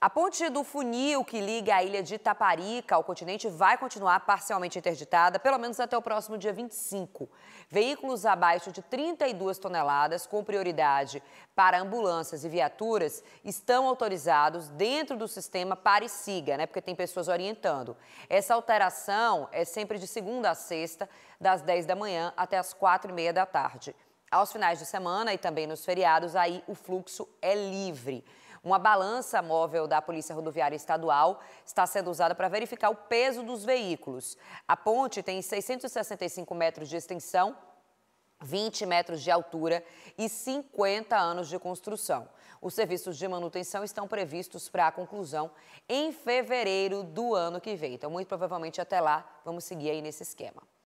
A ponte do funil que liga a ilha de Itaparica ao continente vai continuar parcialmente interditada, pelo menos até o próximo dia 25. Veículos abaixo de 32 toneladas, com prioridade para ambulâncias e viaturas, estão autorizados dentro do sistema Pare Siga, né? Porque tem pessoas orientando. Essa alteração é sempre de segunda a sexta, das 10 da manhã até as 4 e meia da tarde. Aos finais de semana e também nos feriados, aí o fluxo é livre. Uma balança móvel da Polícia Rodoviária Estadual está sendo usada para verificar o peso dos veículos. A ponte tem 665 metros de extensão 20 metros de altura e 50 anos de construção. Os serviços de manutenção estão previstos para a conclusão em fevereiro do ano que vem. Então, muito provavelmente até lá, vamos seguir aí nesse esquema.